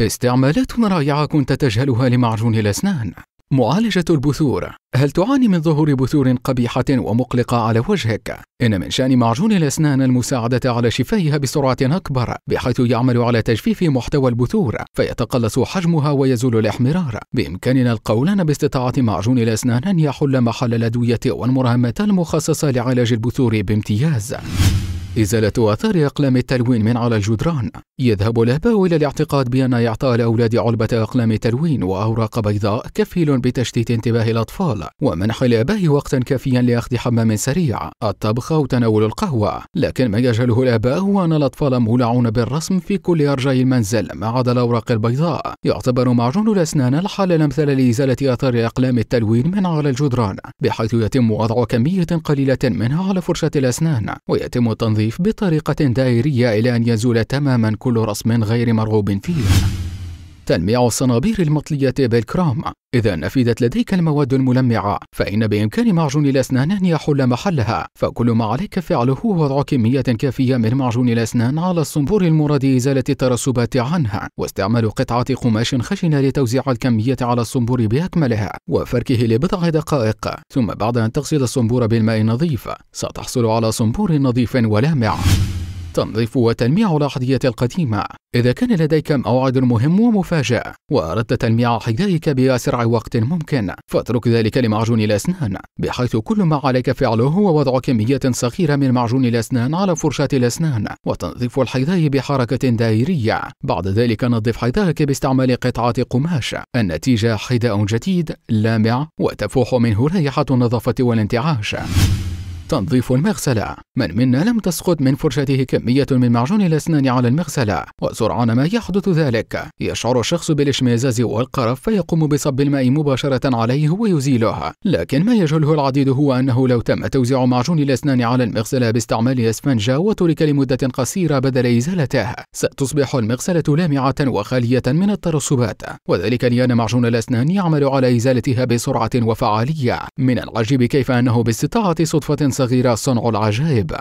استعمالات رائعة كنت تجهلها لمعجون الأسنان معالجة البثور هل تعاني من ظهور بثور قبيحة ومقلقة على وجهك؟ إن من شأن معجون الأسنان المساعدة على شفائها بسرعة أكبر بحيث يعمل على تجفيف محتوى البثور فيتقلص حجمها ويزول الإحمرار بإمكاننا القول أن باستطاعة معجون الأسنان أن يحل محل الأدوية والمرهمات المخصصة لعلاج البثور بامتياز إزالة آثار أقلام التلوين من على الجدران يذهب الآباء إلى الاعتقاد بأن إعطاء الأولاد علبة أقلام تلوين وأوراق بيضاء كفيل بتشتيت انتباه الأطفال ومنح الآباء وقتا كافيا لأخذ حمام سريع الطبخ أو تناول القهوة لكن ما يجهله الآباء هو أن الأطفال مولعون بالرسم في كل أرجاء المنزل ما عدا الأوراق البيضاء يعتبر معجون الأسنان الحل الأمثل لإزالة آثار أقلام التلوين من على الجدران بحيث يتم وضع كمية قليلة منها على فرشة الأسنان ويتم التنظيم الوظيف بطريقة دائرية إلى أن يزول تماما كل رسم غير مرغوب فيه تلميع الصنابير المطلية بالكرام إذا نفدت لديك المواد الملمعة فإن بإمكان معجون الأسنان أن يحل محلها فكل ما عليك فعله هو وضع كمية كافية من معجون الأسنان على الصنبور المراد إزالة الترسبات عنها واستعمال قطعة قماش خشنة لتوزيع الكمية على الصنبور بأكملها وفركه لبضع دقائق ثم بعد أن تغسل الصنبور بالماء النظيف ستحصل على صنبور نظيف ولامع تنظيف وتلميع الأحذية القديمة إذا كان لديك موعد مهم ومفاجئ وأردت تلميع حذائك بأسرع وقت ممكن فاترك ذلك لمعجون الأسنان بحيث كل ما عليك فعله هو وضع كمية صغيرة من معجون الأسنان على فرشاة الأسنان وتنظيف الحذاء بحركة دائرية بعد ذلك نظف حذائك باستعمال قطعة قماش النتيجة حذاء جديد لامع وتفوح منه رائحة النظافة والانتعاش تنظيف المغسلة من منا لم تسقط من فرشته كمية من معجون الأسنان على المغسلة وسرعان ما يحدث ذلك يشعر الشخص بالاشمئزاز والقرف فيقوم بصب الماء مباشرة عليه ويزيله لكن ما يجهله العديد هو أنه لو تم توزيع معجون الأسنان على المغسلة باستعمال إسفنجة وترك لمدة قصيرة بدل إزالته ستصبح المغسلة لامعة وخالية من الترسبات وذلك لأن معجون الأسنان يعمل على إزالتها بسرعة وفعالية من العجيب كيف أنه باستطاعة صدفة صغير صنع العجائب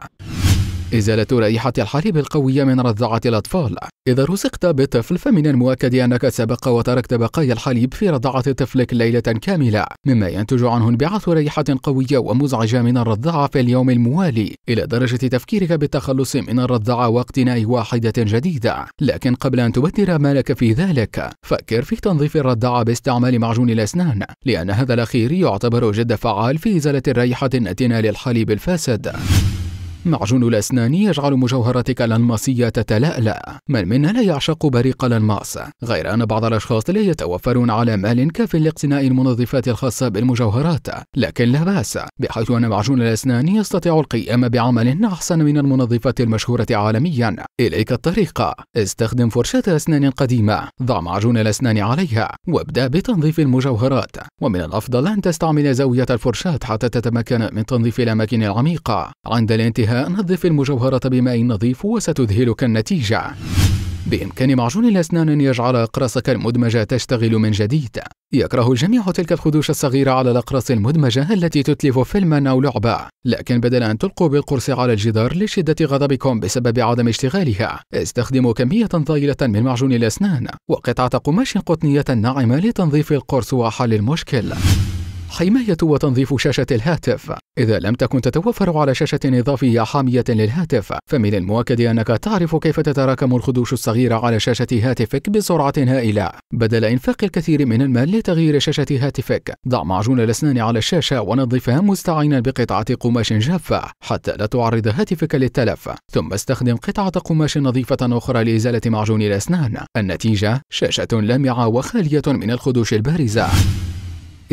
إزالة رائحة الحليب القوية من رضاعة الأطفال إذا رزقت بطفل فمن المؤكد أنك سبق وتركت بقايا الحليب في رضاعة طفلك ليلة كاملة مما ينتج عنه انبعاث رائحة قوية ومزعجة من الرضاعة في اليوم الموالي إلى درجة تفكيرك بالتخلص من الرضاعة واقتناء واحدة جديدة لكن قبل أن تبدر مالك في ذلك فكر في تنظيف الرضاعة باستعمال معجون الأسنان لأن هذا الأخير يعتبر جد فعال في إزالة الرائحة النتنة للحليب الفاسد معجون الأسنان يجعل مجوهرتك الألماسية تتلألأ من منا لا يعشق بريق الألماس غير أن بعض الأشخاص لا يتوفرون على مال كاف لاقتناء المنظفات الخاصة بالمجوهرات لكن لا بأس بحيث أن معجون الأسنان يستطيع القيام بعمل أحسن من المنظفات المشهورة عالميا إليك الطريقة استخدم فرشاة أسنان قديمة ضع معجون الأسنان عليها وابدأ بتنظيف المجوهرات ومن الأفضل أن تستعمل زاوية الفرشاة حتى تتمكن من تنظيف الأماكن العميقة عند الانتهاء بها نظف المجوهرة بماء نظيف وستذهلك النتيجة بإمكان معجون الأسنان أن يجعل أقراصك المدمجة تشتغل من جديد يكره الجميع تلك الخدوش الصغيرة على الأقراص المدمجة التي تتلف فيلما أو لعبة لكن بدل أن تلقوا بالقرص على الجدار لشدة غضبكم بسبب عدم اشتغالها استخدموا كمية طائلة من معجون الأسنان وقطعة قماش قطنية ناعمة لتنظيف القرص وحل المشكل حماية وتنظيف شاشة الهاتف إذا لم تكن تتوفر على شاشة إضافية حامية للهاتف فمن المؤكد أنك تعرف كيف تتراكم الخدوش الصغيرة على شاشة هاتفك بسرعة هائلة بدل إنفاق الكثير من المال لتغيير شاشة هاتفك ضع معجون الأسنان على الشاشة ونظفها مستعينا بقطعة قماش جافة حتى لا تعرض هاتفك للتلف ثم استخدم قطعة قماش نظيفة أخرى لإزالة معجون الأسنان النتيجة شاشة لامعة وخالية من الخدوش البارزة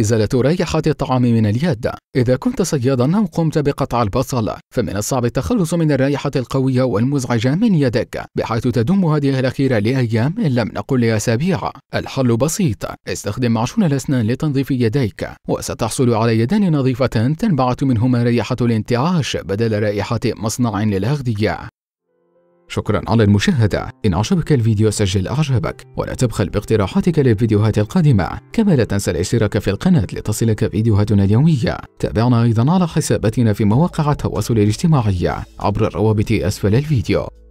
إزالة رائحة الطعام من اليد إذا كنت صيادا أو قمت بقطع البصل فمن الصعب التخلص من الرائحة القوية والمزعجة من يدك بحيث تدوم هذه الأخيرة لأيام إن لم نقل لأسابيع الحل بسيط استخدم معجون الأسنان لتنظيف يديك وستحصل على يدان نظيفة تنبعث منهما رائحة الانتعاش بدل رائحة مصنع للأغذية شكرا على المشاهدة إن عجبك الفيديو سجل أعجابك ولا تبخل باقتراحاتك للفيديوهات القادمة كما لا تنسى الاشتراك في القناة لتصلك فيديوهاتنا اليومية تابعنا أيضا على حساباتنا في مواقع التواصل الاجتماعي عبر الروابط أسفل الفيديو